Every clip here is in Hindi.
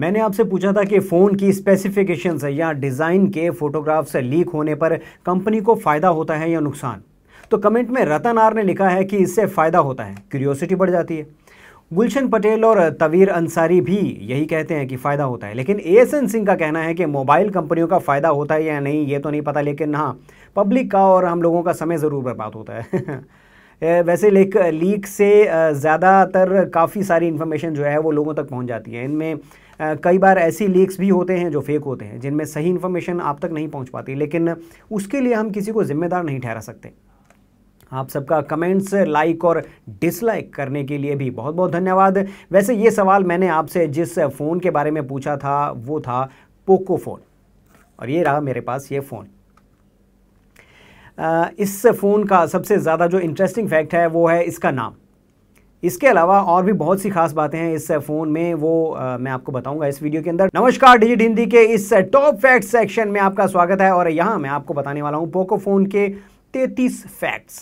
मैंने आपसे पूछा था कि फ़ोन की स्पेसिफिकेशंस या डिज़ाइन के फ़ोटोग्राफ्स लीक होने पर कंपनी को फ़ायदा होता है या नुकसान तो कमेंट में रतन आर ने लिखा है कि इससे फ़ायदा होता है क्यूरियोसिटी बढ़ जाती है गुलशन पटेल और तवीर अंसारी भी यही कहते हैं कि फ़ायदा होता है लेकिन ए सिंह का कहना है कि मोबाइल कंपनियों का फ़ायदा होता है या नहीं ये तो नहीं पता लेकिन हाँ पब्लिक का और हम लोगों का समय ज़रूर बर्बाद होता है वैसे लेक लीक से ज़्यादातर काफ़ी सारी इन्फॉर्मेशन जो है वो लोगों तक पहुंच जाती है इनमें कई बार ऐसी लीक्स भी होते हैं जो फेक होते हैं जिनमें सही इन्फॉर्मेशन आप तक नहीं पहुंच पाती लेकिन उसके लिए हम किसी को ज़िम्मेदार नहीं ठहरा सकते आप सबका कमेंट्स लाइक और डिसलाइक करने के लिए भी बहुत बहुत धन्यवाद वैसे ये सवाल मैंने आपसे जिस फ़ोन के बारे में पूछा था वो था पोको फ़ोन और ये रहा मेरे पास ये फ़ोन इस फ़ोन का सबसे ज़्यादा जो इंटरेस्टिंग फैक्ट है वो है इसका नाम इसके अलावा और भी बहुत सी खास बातें हैं इस फ़ोन में वो आ, मैं आपको बताऊंगा इस वीडियो के अंदर नमस्कार डिजिट हिंदी के इस टॉप फैक्ट सेक्शन में आपका स्वागत है और यहाँ मैं आपको बताने वाला हूँ पोको फ़ोन के तैतीस फैक्ट्स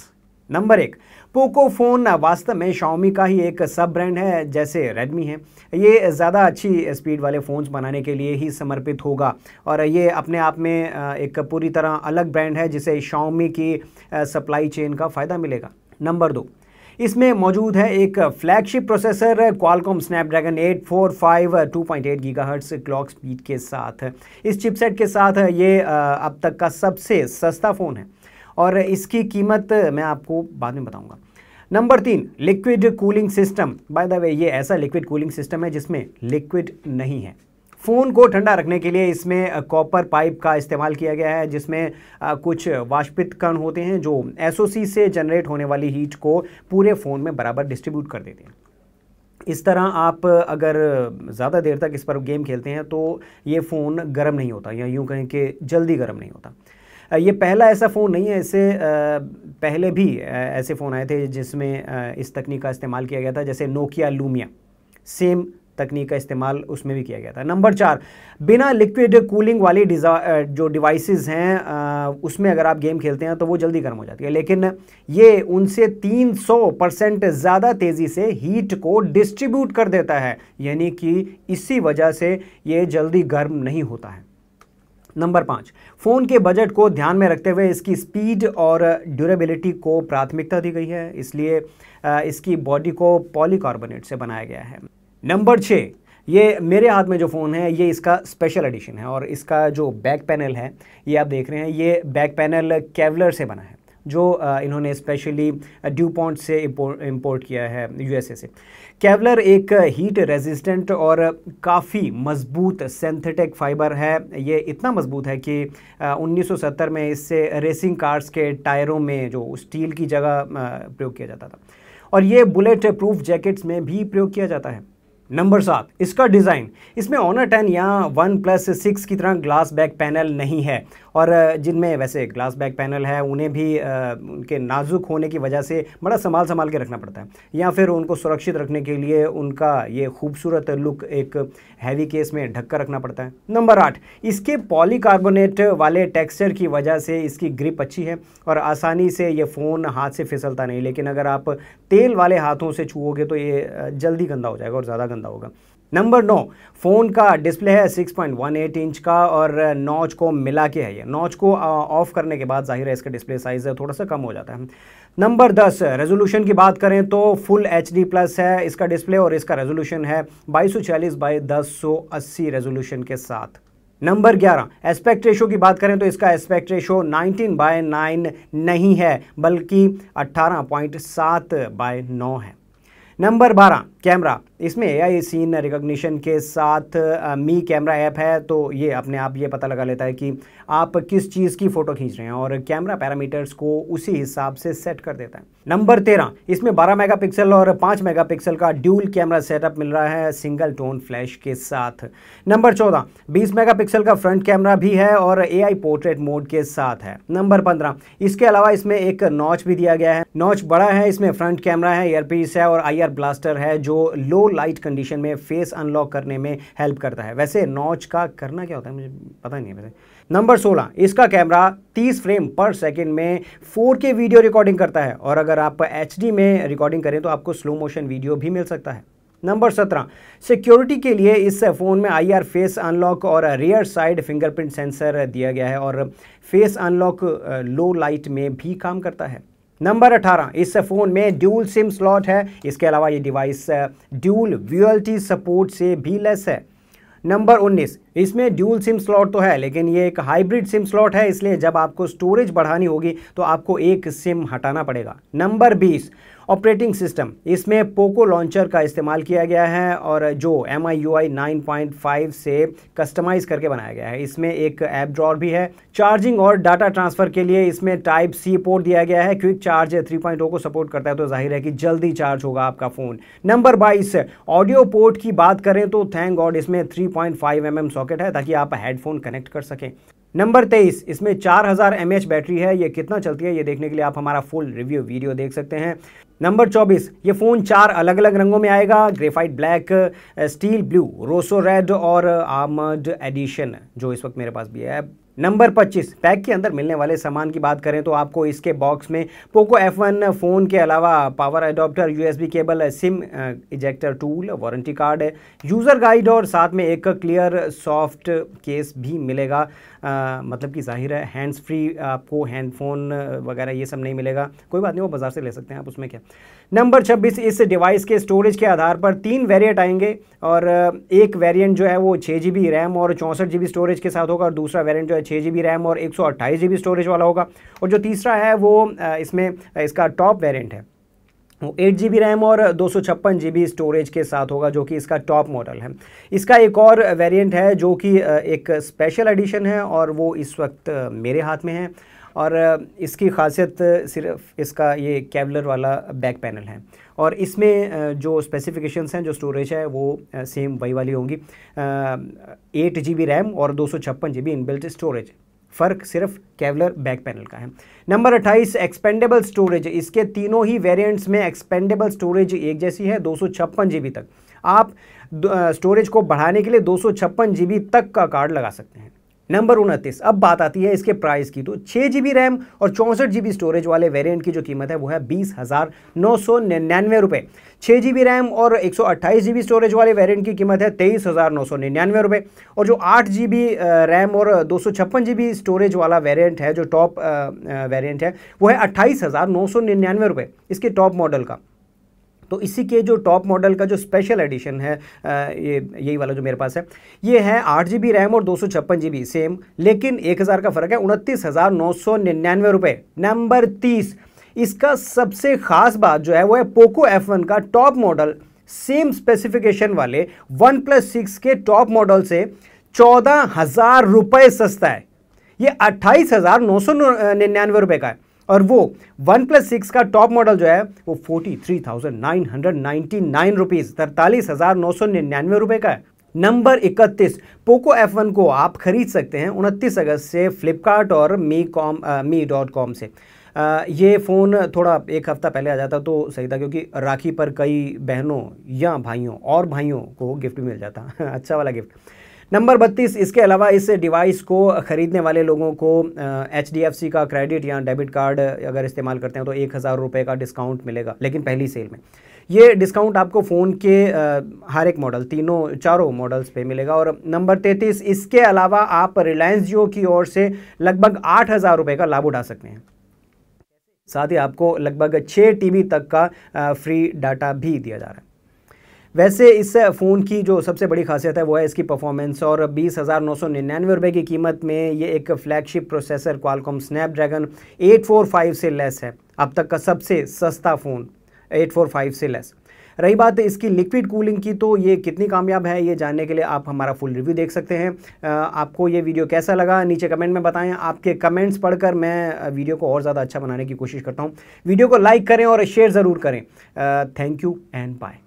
नंबर एक पोको फ़ोन वास्तव में शाओमी का ही एक सब ब्रांड है जैसे रेडमी है ये ज़्यादा अच्छी स्पीड वाले फ़ोन्स बनाने के लिए ही समर्पित होगा और ये अपने आप में एक पूरी तरह अलग ब्रांड है जिसे शाओमी की सप्लाई चेन का फ़ायदा मिलेगा नंबर दो इसमें मौजूद है एक flagship processor Qualcomm Snapdragon 845 2.8 gigahertz clock speed के साथ इस चिपसेट के साथ ये अब तक का सबसे सस्ता फ़ोन है और इसकी कीमत मैं आपको बाद में बताऊँगा नंबर तीन liquid cooling system by the way ये ऐसा लिक्विड कूलिंग सिस्टम है जिसमें लिक्विड नहीं है फ़ोन को ठंडा रखने के लिए इसमें कॉपर पाइप का इस्तेमाल किया गया है जिसमें कुछ वाष्पित कण होते हैं जो एसओसी से जनरेट होने वाली हीट को पूरे फ़ोन में बराबर डिस्ट्रीब्यूट कर देते हैं इस तरह आप अगर ज़्यादा देर तक इस पर गेम खेलते हैं तो ये फ़ोन गर्म नहीं होता या यूँ कहें कि जल्दी गर्म नहीं होता ये पहला ऐसा फ़ोन नहीं है इससे पहले भी ऐसे फ़ोन आए थे जिसमें इस तकनीक का इस्तेमाल किया गया था जैसे नोकिया लूमिया सेम तकनीक का इस्तेमाल उसमें भी किया गया था नंबर चार बिना लिक्विड कूलिंग वाली जो डिवाइसेस हैं उसमें अगर आप गेम खेलते हैं तो वो जल्दी गर्म हो जाती है लेकिन ये उनसे 300 परसेंट ज़्यादा तेज़ी से हीट को डिस्ट्रीब्यूट कर देता है यानी कि इसी वजह से ये जल्दी गर्म नहीं होता है नंबर पाँच फ़ोन के बजट को ध्यान में रखते हुए इसकी स्पीड और ड्यूरेबिलिटी को प्राथमिकता दी गई है इसलिए इसकी बॉडी को पॉलीकार्बोनेट से बनाया गया है नंबर छः ये मेरे हाथ में जो फ़ोन है ये इसका स्पेशल एडिशन है और इसका जो बैक पैनल है ये आप देख रहे हैं ये बैक पैनल केवलर से बना है जो इन्होंने स्पेशली ड्यू पॉइंट से इंपोर्ट किया है यूएसए से केवलर एक हीट रेजिस्टेंट और काफ़ी मजबूत सिंथेटिक फाइबर है ये इतना मजबूत है कि 1970 में इससे रेसिंग कार्स के टायरों में जो स्टील की जगह प्रयोग किया जाता था और ये बुलेट प्रूफ जैकेट्स में भी प्रयोग किया जाता है नंबर सात इसका डिज़ाइन इसमें ऑनर टेन या वन प्लस सिक्स की तरह ग्लास बैक पैनल नहीं है और जिनमें वैसे ग्लास बैक पैनल है उन्हें भी उनके नाजुक होने की वजह से बड़ा संभाल संभाल के रखना पड़ता है या फिर उनको सुरक्षित रखने के लिए उनका ये खूबसूरत लुक एक हैवी केस में ढककर रखना पड़ता है नंबर आठ इसके पॉलीकार्बोनेट वाले टेक्सचर की वजह से इसकी ग्रिप अच्छी है और आसानी से ये फ़ोन हाथ से फिसलता नहीं लेकिन अगर आप तेल वाले हाथों से छूओगे तो ये जल्दी गंदा हो जाएगा और ज़्यादा गंदा होगा नंबर नौ फ़ोन का डिस्प्ले है 6.18 इंच का और नॉच को मिला के है ये नॉच को ऑफ करने के बाद जाहिर है इसका डिस्प्ले साइज़ थोड़ा सा कम हो जाता है नंबर दस रेजोल्यूशन की बात करें तो फुल एच डी प्लस है इसका डिस्प्ले और इसका रेजोल्यूशन है बाईस सौ चालीस बाई दस सौ अस्सी रेजोल्यूशन के साथ नंबर 11 एस्पेक्ट रेशो की बात करें तो इसका एस्पेक्ट रेशो 19 बाय 9 नहीं है बल्कि 18.7 बाय 9 है नंबर बारह कैमरा इसमें एआई सीन रिकॉग्निशन के साथ मी कैमरा ऐप है तो ये अपने आप ये पता लगा लेता है कि आप किस चीज़ की फ़ोटो खींच रहे हैं और कैमरा पैरामीटर्स को उसी हिसाब से सेट कर देता है नंबर तेरह इसमें 12 मेगापिक्सल और 5 मेगापिक्सल का ड्यूल कैमरा सेटअप मिल रहा है सिंगल टोन फ्लैश के साथ नंबर चौदह बीस मेगा का फ्रंट कैमरा भी है और ए पोर्ट्रेट मोड के साथ है नंबर पंद्रह इसके अलावा इसमें एक नॉच भी दिया गया है नॉच बड़ा है इसमें फ्रंट कैमरा है एयरपीस है और आई एयर ब्लास्टर है जो लो लाइट कंडीशन में फेस अनलॉक करने में हेल्प करता है वैसे नॉच का करना क्या होता है मुझे पता नहीं है वैसे नंबर 16 इसका कैमरा 30 फ्रेम पर सेकंड में 4K वीडियो रिकॉर्डिंग करता है और अगर आप एच में रिकॉर्डिंग करें तो आपको स्लो मोशन वीडियो भी मिल सकता है नंबर सत्रह सिक्योरिटी के लिए इस फ़ोन में आई फेस अनलॉक और रियर साइड फिंगरप्रिंट सेंसर दिया गया है और फेस अनलॉक लो लाइट में भी काम करता है नंबर 18 इस फ़ोन में ड्यूल सिम स्लॉट है इसके अलावा ये डिवाइस ड्यूल व्यूअल्टी सपोर्ट से भी लेस है नंबर उन्नीस इसमें ड्यूल सिम स्लॉट तो है लेकिन ये एक हाइब्रिड सिम स्लॉट है इसलिए जब आपको स्टोरेज बढ़ानी होगी तो आपको एक सिम हटाना पड़ेगा नंबर बीस ऑपरेटिंग सिस्टम इसमें पोको लॉन्चर का इस्तेमाल किया गया है और जो M I U I nine point five से कस्टमाइज़ करके बनाया गया है इसमें एक ऐप ड्रॉर भी है चार्जिंग और डाटा ट्रांसफ़र के लिए इसमें टाइप सी पोर्ट दिया गया है क्विक चार्ज थ्री पॉइंट को सपोर्ट करता है तो जाहिर है कि जल्दी चार्ज होगा आपका फ़ोन नंबर बाईस ऑडियो पोर्ट की बात करें तो थैंक गॉड इसमें three point five M M socket है ताकि आप हेडफोन कनेक्ट कर सकें नंबर तेईस इसमें 4000 हज़ार बैटरी है ये कितना चलती है ये देखने के लिए आप हमारा फुल रिव्यू वीडियो देख सकते हैं नंबर 24 ये फ़ोन चार अलग अलग रंगों में आएगा graphite black steel blue Rosso red और आर्मड एडिशन जो इस वक्त मेरे पास भी है नंबर 25 पैक के अंदर मिलने वाले सामान की बात करें तो आपको इसके बॉक्स में पोको F1 फ़ोन के अलावा power adapter USB cable SIM ejector tool warranty card user guide और साथ में एक क्लियर सॉफ्ट केस भी मिलेगा आ, मतलब कि जाहिर है हैंड्स फ्री आपको हैंडफोन वगैरह ये सब नहीं मिलेगा कोई बात नहीं वो बाज़ार से ले सकते हैं आप उसमें क्या नंबर छब्बीस इस डिवाइस के स्टोरेज के आधार पर तीन वेरिएंट आएंगे और एक वेरिएंट जो है वो छः जी रैम और चौंसठ जी स्टोरेज के साथ होगा और दूसरा वेरिएंट जो है छः जी बी रैम और एक सौ अट्ठाईस जी बी स्टोरेज वाला होगा और जो तीसरा है वो इसमें इसका टॉप वेरियंट है वो एट जी बी रैम और दो सौ छप्पन जी बी स्टोरेज के साथ होगा जो कि इसका टॉप मॉडल है इसका एक और वेरिएंट है जो कि एक स्पेशल एडिशन है और वो इस वक्त मेरे हाथ में है और इसकी खासियत सिर्फ इसका ये कैबलर वाला बैक पैनल है और इसमें जो स्पेसिफिकेशंस हैं जो स्टोरेज है वो सेम वही वाली होंगी एट जी बी रैम और दो सौ छप्पन जी बी इनबिल्ट स्टोरेज फ़र्क सिर्फ कैवलर बैक पैनल का है नंबर 28 एक्सपेंडेबल स्टोरेज इसके तीनों ही वेरिएंट्स में एक्सपेंडेबल स्टोरेज एक जैसी है दो सौ तक आप स्टोरेज को बढ़ाने के लिए दो सौ तक का कार्ड लगा सकते हैं नंबर उनतीस अब बात आती है इसके प्राइस की तो छः जी बी रैम और चौंसठ जी बी स्टोरेज वाले वेरिएंट की जो कीमत है वो है बीस हज़ार नौ सौ निन्यानवे रुपये छः जी बी रैम और एक सौ अट्ठाईस जी बी स्टोरेज वाले वेरिएंट की कीमत है तेईस हज़ार नौ सौ निन्यानवे रुपये और जो आठ जी बी रैम और दो सौ छप्पन जी बी स्टोरेज वाला वेरियंट है जो टॉप वेरियंट है वो है अट्ठाईस हज़ार नौ सौ निन्यानवे रुपये इसके टॉप मॉडल का तो इसी के जो टॉप मॉडल का जो स्पेशल एडिशन है ये यही वाला जो मेरे पास है ये है आठ जी बी रैम और दो सौ छप्पन जी बी सेम लेकिन एक हज़ार का फ़र्क है उनतीस हज़ार नौ सौ निन्यानवे रुपये नंबर तीस इसका सबसे ख़ास बात जो है वो है पोको एफ वन का टॉप मॉडल सेम स्पेसिफिकेशन वाले वन प्लस सिक्स के टॉप मॉडल से चौदह हज़ार रुपये सस्ता है ये अट्ठाईस हज़ार नौ सौ निन्यानवे रुपये का है और वो वन प्लस सिक्स का टॉप मॉडल जो है वो forty three thousand nine hundred ninety nine rupees तरतालीस हज़ार नौ सौ निन्यानवे रुपये का है नंबर इकतीस पोको एफ वन को आप खरीद सकते हैं उनतीस अगस्त से फ्लिपकार्ट और Mi com Mi dot com से आ, ये फ़ोन थोड़ा एक हफ़्ता पहले आ जाता तो सही था क्योंकि राखी पर कई बहनों या भाइयों और भाइयों को गिफ्ट मिल जाता अच्छा वाला गिफ्ट नंबर बत्तीस इसके अलावा इस डिवाइस को ख़रीदने वाले लोगों को एच का क्रेडिट या डेबिट कार्ड अगर इस्तेमाल करते हैं तो एक हज़ार रुपये का डिस्काउंट मिलेगा लेकिन पहली सेल में ये डिस्काउंट आपको फ़ोन के हर एक मॉडल तीनों चारों मॉडल्स पे मिलेगा और नंबर तैंतीस इसके अलावा आप रिलायंस जियो की ओर से लगभग आठ हज़ार रुपये का लाभ उठा सकते हैं साथ ही आपको लगभग छः टी तक का फ्री डाटा भी दिया जा रहा है वैसे इस फ़ोन की जो सबसे बड़ी खासियत है वो है इसकी परफॉर्मेंस और बीस हज़ार नौ सौ निन्यानवे रुपये की कीमत में ये एक flagship processor Qualcomm Snapdragon eight four five से लेस है अब तक का सबसे सस्ता फ़ोन एट फोर फाइव से लेस रही बात इसकी लिक्विड कूलिंग की तो ये कितनी कामयाब है ये जानने के लिए आप हमारा फुल रिव्यू देख सकते हैं आपको ये वीडियो कैसा लगा नीचे कमेंट में बताएं आपके कमेंट्स पढ़कर मैं वीडियो को और ज़्यादा अच्छा बनाने की कोशिश करता हूँ वीडियो को लाइक करें और शेयर ज़रूर करें थैंक यू एंड बाय